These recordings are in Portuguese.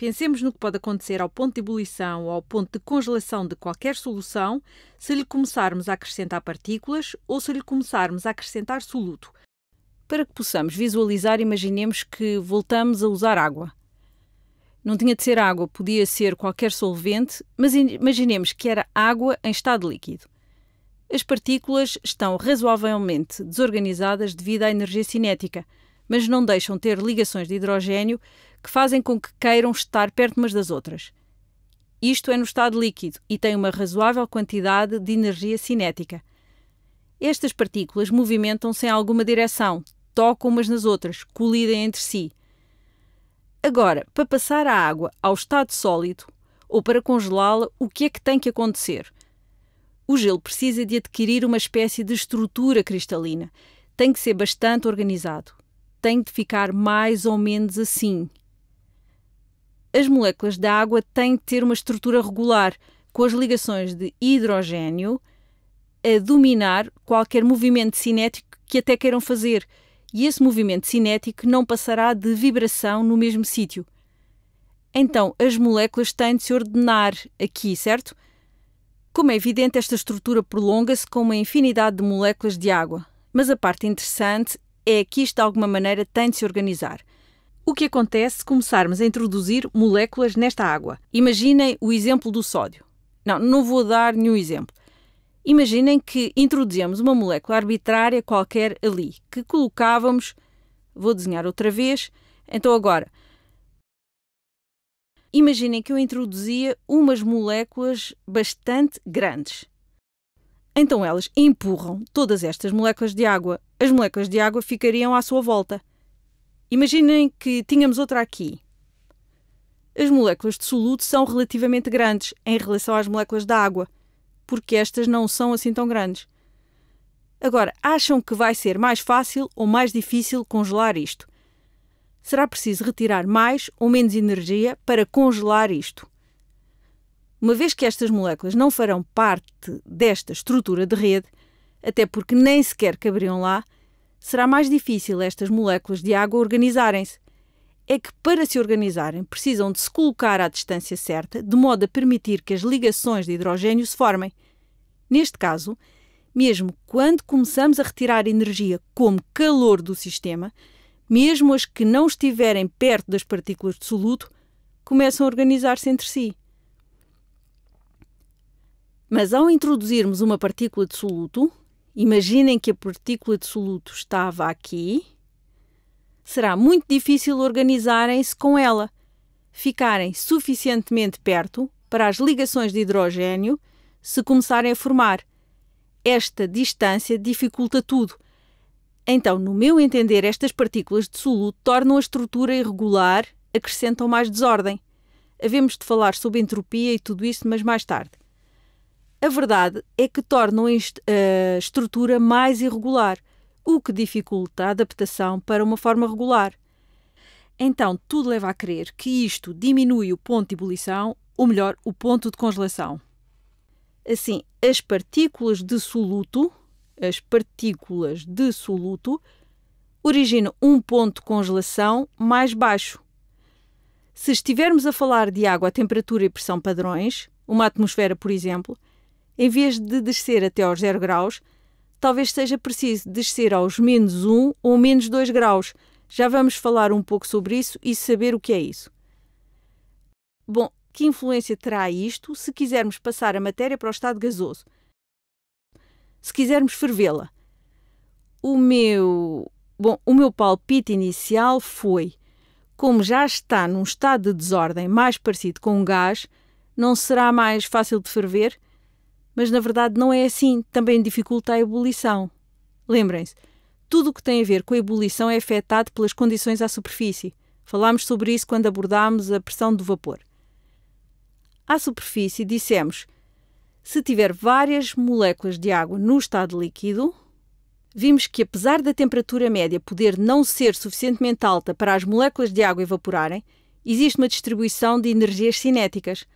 Pensemos no que pode acontecer ao ponto de ebulição ou ao ponto de congelação de qualquer solução se lhe começarmos a acrescentar partículas ou se lhe começarmos a acrescentar soluto. Para que possamos visualizar, imaginemos que voltamos a usar água. Não tinha de ser água, podia ser qualquer solvente, mas imaginemos que era água em estado líquido. As partículas estão razoavelmente desorganizadas devido à energia cinética, mas não deixam ter ligações de hidrogênio que fazem com que queiram estar perto umas das outras. Isto é no estado líquido e tem uma razoável quantidade de energia cinética. Estas partículas movimentam-se em alguma direção, tocam umas nas outras, colidem entre si. Agora, para passar a água ao estado sólido ou para congelá-la, o que é que tem que acontecer? O gelo precisa de adquirir uma espécie de estrutura cristalina. Tem que ser bastante organizado. Tem de ficar mais ou menos assim, as moléculas da água têm de ter uma estrutura regular, com as ligações de hidrogênio a dominar qualquer movimento cinético que até queiram fazer, e esse movimento cinético não passará de vibração no mesmo sítio. Então, as moléculas têm de se ordenar aqui, certo? Como é evidente, esta estrutura prolonga-se com uma infinidade de moléculas de água. Mas a parte interessante é que isto, de alguma maneira, tem de se organizar o que acontece se começarmos a introduzir moléculas nesta água. Imaginem o exemplo do sódio. Não, não vou dar nenhum exemplo. Imaginem que introduzimos uma molécula arbitrária qualquer ali, que colocávamos. Vou desenhar outra vez. Então, agora. Imaginem que eu introduzia umas moléculas bastante grandes. Então, elas empurram todas estas moléculas de água. As moléculas de água ficariam à sua volta. Imaginem que tínhamos outra aqui. As moléculas de soluto são relativamente grandes em relação às moléculas da água, porque estas não são assim tão grandes. Agora, acham que vai ser mais fácil ou mais difícil congelar isto? Será preciso retirar mais ou menos energia para congelar isto? Uma vez que estas moléculas não farão parte desta estrutura de rede, até porque nem sequer caberiam lá, será mais difícil estas moléculas de água organizarem-se. É que, para se organizarem, precisam de se colocar à distância certa, de modo a permitir que as ligações de hidrogênio se formem. Neste caso, mesmo quando começamos a retirar energia como calor do sistema, mesmo as que não estiverem perto das partículas de soluto, começam a organizar-se entre si. Mas ao introduzirmos uma partícula de soluto, Imaginem que a partícula de soluto estava aqui. Será muito difícil organizarem-se com ela, ficarem suficientemente perto para as ligações de hidrogênio se começarem a formar. Esta distância dificulta tudo. Então, no meu entender, estas partículas de soluto tornam a estrutura irregular, acrescentam mais desordem. Havemos de falar sobre entropia e tudo isso, mas mais tarde. A verdade é que tornam a estrutura mais irregular, o que dificulta a adaptação para uma forma regular. Então, tudo leva a crer que isto diminui o ponto de ebulição, ou melhor, o ponto de congelação. Assim, as partículas de soluto, as partículas de soluto, originam um ponto de congelação mais baixo. Se estivermos a falar de água a temperatura e pressão padrões, uma atmosfera, por exemplo, em vez de descer até aos 0 graus, talvez seja preciso descer aos menos 1 ou menos 2 graus. Já vamos falar um pouco sobre isso e saber o que é isso. Bom, que influência terá isto se quisermos passar a matéria para o estado gasoso? Se quisermos fervê-la. O meu, bom, o meu palpite inicial foi, como já está num estado de desordem mais parecido com um gás, não será mais fácil de ferver? mas na verdade não é assim, também dificulta a ebulição. Lembrem-se, tudo o que tem a ver com a ebulição é afetado pelas condições à superfície. Falámos sobre isso quando abordámos a pressão do vapor. À superfície, dissemos: se tiver várias moléculas de água no estado líquido, vimos que, apesar da temperatura média poder não ser suficientemente alta para as moléculas de água evaporarem, existe uma distribuição de energias cinéticas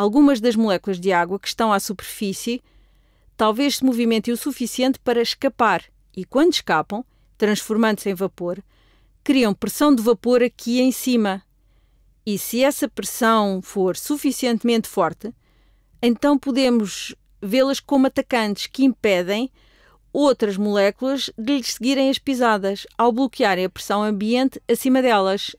algumas das moléculas de água que estão à superfície talvez se movimentem o suficiente para escapar e, quando escapam, transformando-se em vapor, criam pressão de vapor aqui em cima. E se essa pressão for suficientemente forte, então podemos vê-las como atacantes que impedem outras moléculas de lhes seguirem as pisadas ao bloquearem a pressão ambiente acima delas.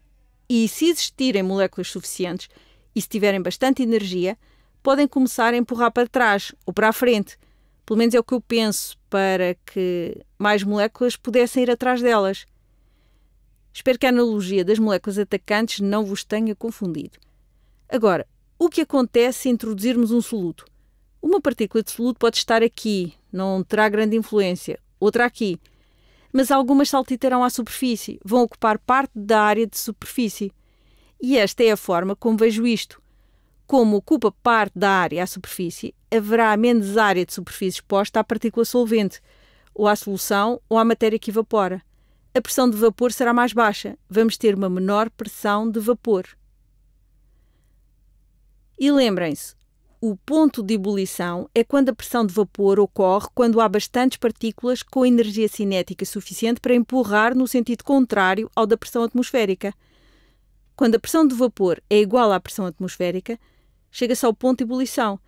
E se existirem moléculas suficientes, e se tiverem bastante energia, podem começar a empurrar para trás ou para a frente. Pelo menos é o que eu penso para que mais moléculas pudessem ir atrás delas. Espero que a analogia das moléculas atacantes não vos tenha confundido. Agora, o que acontece se introduzirmos um soluto? Uma partícula de soluto pode estar aqui, não terá grande influência, outra aqui, mas algumas saltitarão à superfície, vão ocupar parte da área de superfície. E esta é a forma como vejo isto. Como ocupa parte da área à superfície, haverá menos área de superfície exposta à partícula solvente, ou à solução, ou à matéria que evapora. A pressão de vapor será mais baixa, vamos ter uma menor pressão de vapor. E lembrem-se, o ponto de ebulição é quando a pressão de vapor ocorre quando há bastantes partículas com energia cinética suficiente para empurrar no sentido contrário ao da pressão atmosférica. Quando a pressão de vapor é igual à pressão atmosférica, chega-se ao ponto de ebulição,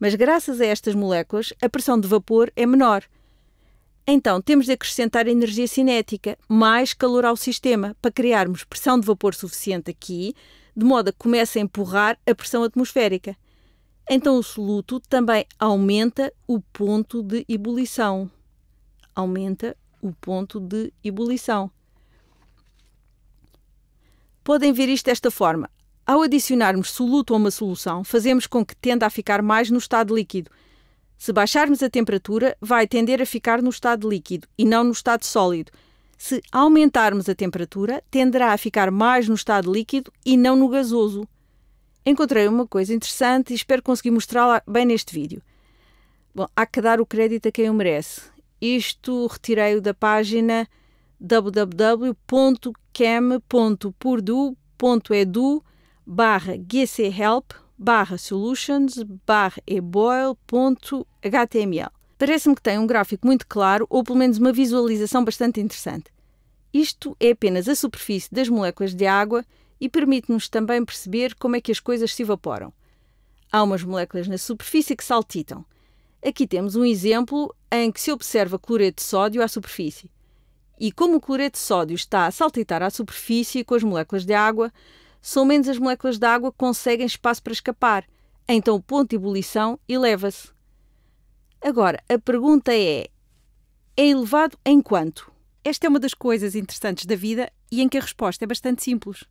mas graças a estas moléculas a pressão de vapor é menor. Então temos de acrescentar energia cinética, mais calor ao sistema, para criarmos pressão de vapor suficiente aqui, de modo a que comece a empurrar a pressão atmosférica. Então o soluto também aumenta o ponto de ebulição. Aumenta o ponto de ebulição podem ver isto desta forma. Ao adicionarmos soluto a uma solução, fazemos com que tenda a ficar mais no estado líquido. Se baixarmos a temperatura, vai tender a ficar no estado líquido e não no estado sólido. Se aumentarmos a temperatura, tenderá a ficar mais no estado líquido e não no gasoso. Encontrei uma coisa interessante e espero conseguir mostrá-la bem neste vídeo. Bom, há que dar o crédito a quem o merece. Isto retirei-o da página www.cam.purdu.edu barra gchelp barra solutions barra eboil.html. Parece-me que tem um gráfico muito claro ou pelo menos uma visualização bastante interessante. Isto é apenas a superfície das moléculas de água e permite-nos também perceber como é que as coisas se evaporam. Há umas moléculas na superfície que saltitam. Aqui temos um exemplo em que se observa cloreto de sódio à superfície. E como o cloreto de sódio está a saltitar à superfície com as moléculas de água, são menos as moléculas de água que conseguem espaço para escapar. Então o ponto de ebulição eleva-se. Agora, a pergunta é: é elevado em quanto? Esta é uma das coisas interessantes da vida e em que a resposta é bastante simples.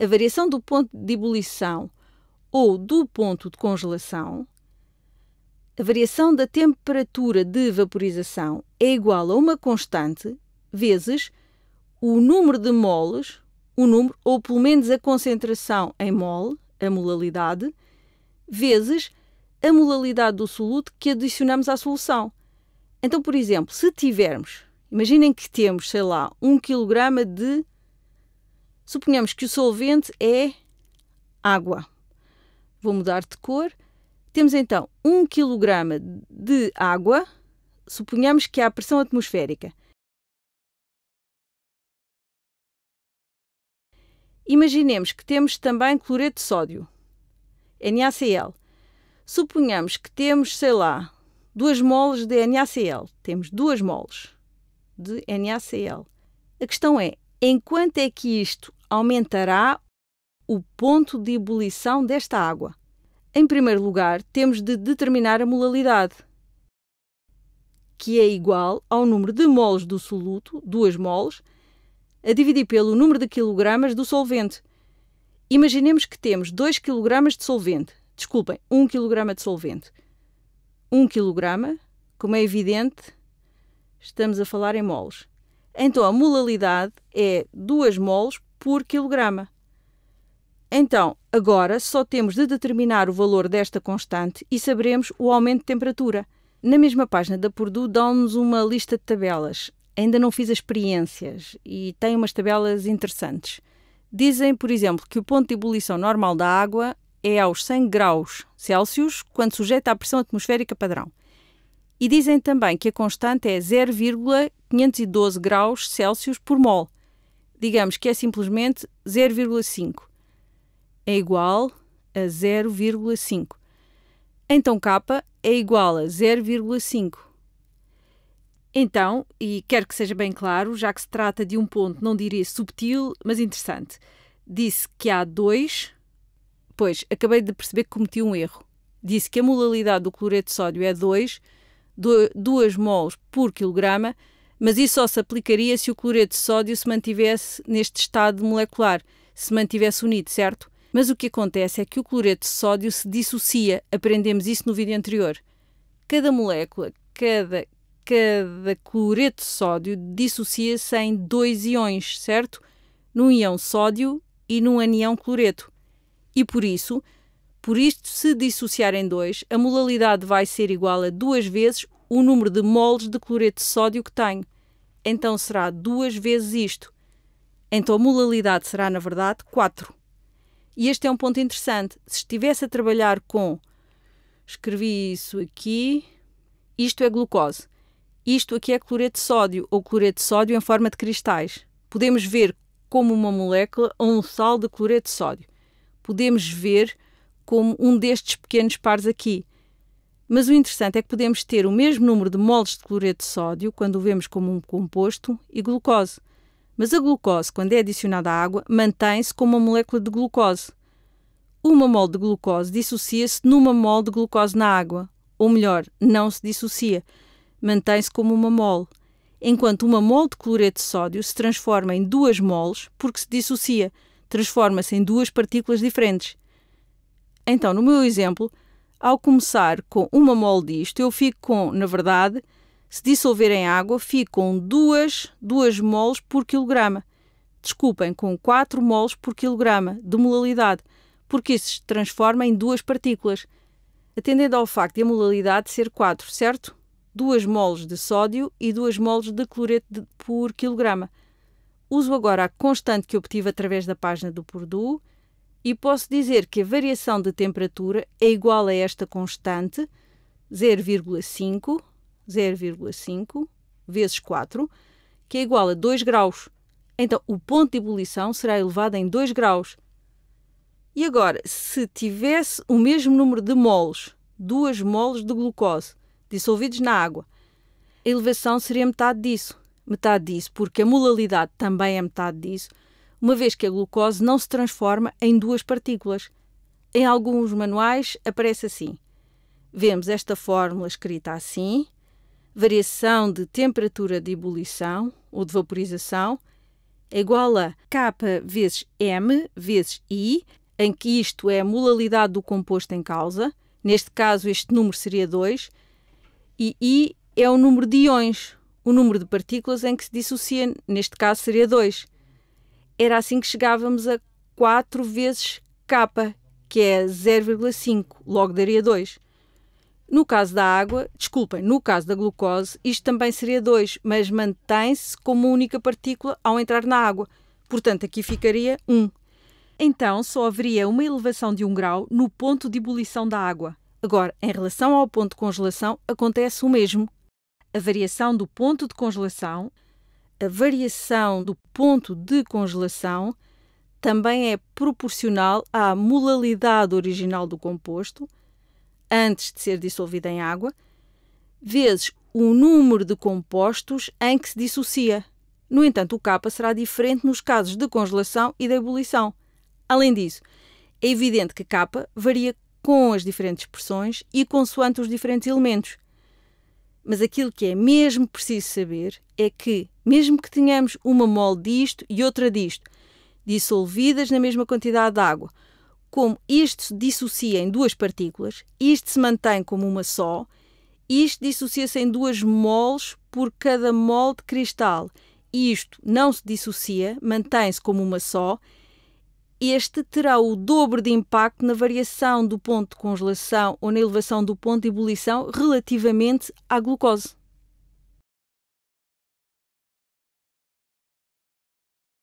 A variação do ponto de ebulição ou do ponto de congelação a variação da temperatura de vaporização é igual a uma constante vezes o número de moles, o número, ou pelo menos a concentração em mol, a molalidade, vezes a molalidade do soluto que adicionamos à solução. Então, por exemplo, se tivermos, imaginem que temos, sei lá, 1 kg de. Suponhamos que o solvente é água. Vou mudar de cor temos então 1 kg de água, suponhamos que há pressão atmosférica. Imaginemos que temos também cloreto de sódio, NaCl. Suponhamos que temos, sei lá, 2 moles de NaCl. Temos 2 moles de NaCl. A questão é, enquanto é que isto aumentará o ponto de ebulição desta água? Em primeiro lugar, temos de determinar a molalidade, que é igual ao número de moles do soluto, 2 moles, a dividir pelo número de quilogramas do solvente. Imaginemos que temos 2 kg de solvente. Desculpem, 1 um kg de solvente. 1 um kg, como é evidente, estamos a falar em moles. Então a molalidade é 2 moles por quilograma. Então, Agora só temos de determinar o valor desta constante e saberemos o aumento de temperatura. Na mesma página da Purdue dão-nos uma lista de tabelas. Ainda não fiz experiências e tem umas tabelas interessantes. Dizem, por exemplo, que o ponto de ebulição normal da água é aos 100 graus Celsius quando sujeita à pressão atmosférica padrão. E dizem também que a constante é 0,512 graus Celsius por mol. Digamos que é simplesmente 0,5 é igual a 0,5. Então K é igual a 0,5. Então, e quero que seja bem claro, já que se trata de um ponto, não diria subtil, mas interessante. Disse que há dois. Pois, acabei de perceber que cometi um erro. Disse que a molalidade do cloreto de sódio é 2, 2 mols por quilograma, mas isso só se aplicaria se o cloreto de sódio se mantivesse neste estado molecular, se mantivesse unido, certo? Mas o que acontece é que o cloreto de sódio se dissocia. Aprendemos isso no vídeo anterior. Cada molécula, cada, cada cloreto de sódio dissocia-se em dois íons, certo? Num íon sódio e num anião cloreto. E por isso, por isto se dissociar em dois, a molalidade vai ser igual a duas vezes o número de moles de cloreto de sódio que tenho. Então será duas vezes isto. Então a molalidade será, na verdade, 4. E este é um ponto interessante. Se estivesse a trabalhar com. Escrevi isso aqui. Isto é glucose. Isto aqui é cloreto de sódio ou cloreto de sódio em forma de cristais. Podemos ver como uma molécula ou um sal de cloreto de sódio. Podemos ver como um destes pequenos pares aqui. Mas o interessante é que podemos ter o mesmo número de moles de cloreto de sódio quando o vemos como um composto e glucose mas a glucose, quando é adicionada à água, mantém-se como uma molécula de glucose. Uma mol de glucose dissocia-se numa mol de glucose na água, ou melhor, não se dissocia, mantém-se como uma mol, enquanto uma mol de cloreto de sódio se transforma em duas mols porque se dissocia, transforma-se em duas partículas diferentes. Então, no meu exemplo, ao começar com uma mol disto, eu fico com, na verdade, se dissolver em água, ficam 2, 2 moles por quilograma. Desculpem, com 4 moles por quilograma de molalidade, porque isso se transforma em duas partículas, atendendo ao facto de a molalidade ser 4, certo? 2 moles de sódio e 2 moles de cloreto de, por quilograma. Uso agora a constante que obtive através da página do Purdue e posso dizer que a variação de temperatura é igual a esta constante, 0,5 0,5 vezes 4, que é igual a 2 graus. Então, o ponto de ebulição será elevado em 2 graus. E agora, se tivesse o mesmo número de moles, 2 moles de glucose, dissolvidos na água, a elevação seria metade disso. Metade disso, porque a molalidade também é metade disso, uma vez que a glucose não se transforma em duas partículas. Em alguns manuais aparece assim. Vemos esta fórmula escrita assim, variação de temperatura de ebulição ou de vaporização é igual a K vezes M vezes I, em que isto é a molalidade do composto em causa. Neste caso, este número seria 2. E I é o número de íons, o número de partículas em que se dissocia. Neste caso, seria 2. Era assim que chegávamos a 4 vezes K, que é 0,5, logo daria 2. No caso da água, desculpem, no caso da glucose, isto também seria 2, mas mantém-se como única partícula ao entrar na água. Portanto, aqui ficaria 1. Um. Então, só haveria uma elevação de 1 um grau no ponto de ebulição da água. Agora, em relação ao ponto de congelação, acontece o mesmo. A variação do ponto de congelação, a variação do ponto de congelação também é proporcional à molalidade original do composto, antes de ser dissolvida em água, vezes o número de compostos em que se dissocia. No entanto, o K será diferente nos casos de congelação e de ebulição. Além disso, é evidente que K varia com as diferentes pressões e consoante os diferentes elementos. Mas aquilo que é mesmo preciso saber é que, mesmo que tenhamos uma mole disto e outra disto, dissolvidas na mesma quantidade de água, como isto se dissocia em duas partículas, isto se mantém como uma só, isto dissocia-se em duas moles por cada mol de cristal. Isto não se dissocia, mantém-se como uma só. Este terá o dobro de impacto na variação do ponto de congelação ou na elevação do ponto de ebulição relativamente à glucose.